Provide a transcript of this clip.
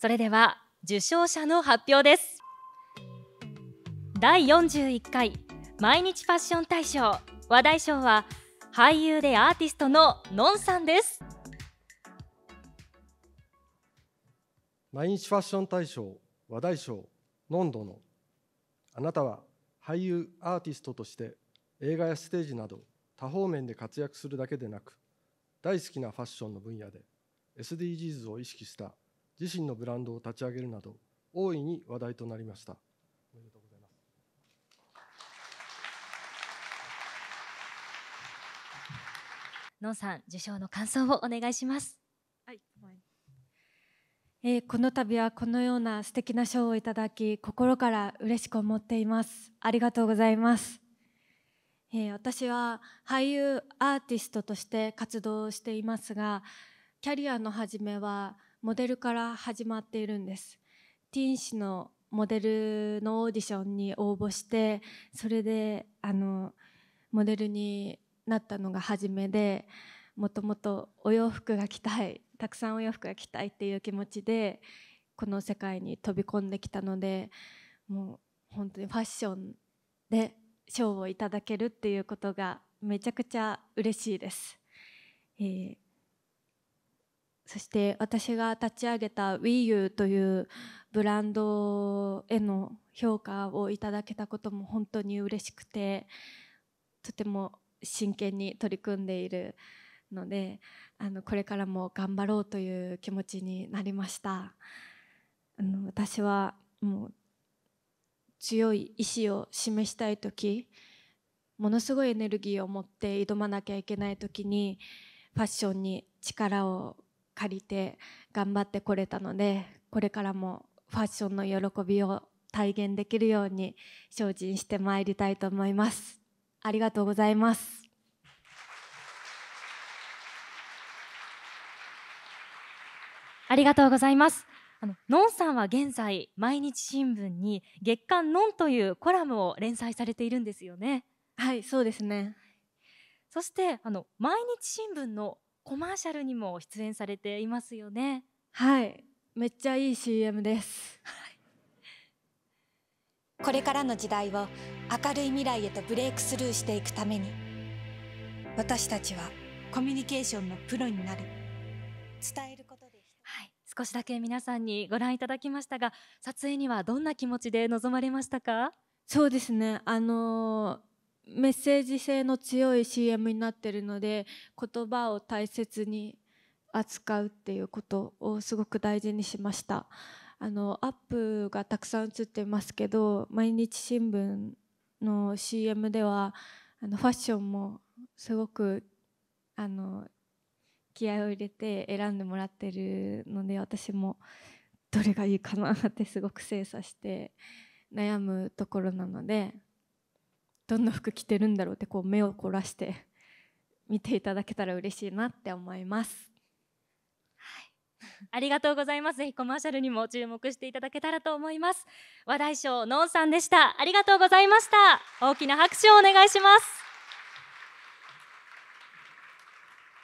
それでは受賞者の発表です第41回毎日ファッション大賞話題賞は俳優でアーティストののんさんです毎日ファッション大賞話題賞のんどのあなたは俳優アーティストとして映画やステージなど多方面で活躍するだけでなく大好きなファッションの分野で SDGs を意識した自身のブランドを立ち上げるなど大いに話題となりましたおめでとうございますノンさん受賞の感想をお願いしますはい、えー、この度はこのような素敵な賞をいただき心から嬉しく思っていますありがとうございますえー、私は俳優アーティストとして活動していますがキャリアの初めはモデルから始まっているんですティーン誌のモデルのオーディションに応募してそれであのモデルになったのが初めでもともとお洋服が着たいたくさんお洋服が着たいっていう気持ちでこの世界に飛び込んできたのでもう本当にファッションで賞をいただけるっていうことがめちゃくちゃ嬉しいです。えー、そして私が立ち上げた WeU というブランドへの評価をいただけたことも本当に嬉しくてとても真剣に取り組んでいるのであのこれからも頑張ろうという気持ちになりましたあの私はもう強い意志を示したい時ものすごいエネルギーを持って挑まなきゃいけない時にファッションに力を借りて頑張ってこれたのでこれからもファッションの喜びを体現できるように精進してまいりたいと思いますありがとうございますありがとうございますあののんさんは現在毎日新聞に月刊のんというコラムを連載されているんですよねはいそうですねそしてあの毎日新聞のコマーシャルにも出演されていますよねはいめっちゃいい CM です これからの時代を明るい未来へとブレイクスルーしていくために私たちはコミュニケーションのプロになる伝えることではい少しだけ皆さんにご覧いただきましたが撮影にはどんな気持ちで臨まれましたかそうですねあのーメッセージ性の強い CM になってるので言葉を大切に扱うっていうことをすごく大事にしましたあのアップがたくさん映ってますけど毎日新聞の CM ではあのファッションもすごくあの気合を入れて選んでもらってるので私もどれがいいかなってすごく精査して悩むところなのでどんな服着てるんだろうってこう目を凝らして 見ていただけたら嬉しいなって思います。ありがとうございます。ぜひコマーシャルにも注目していただけたらと思います。話題賞のんさんでした。ありがとうございました。大きな拍手をお願いします。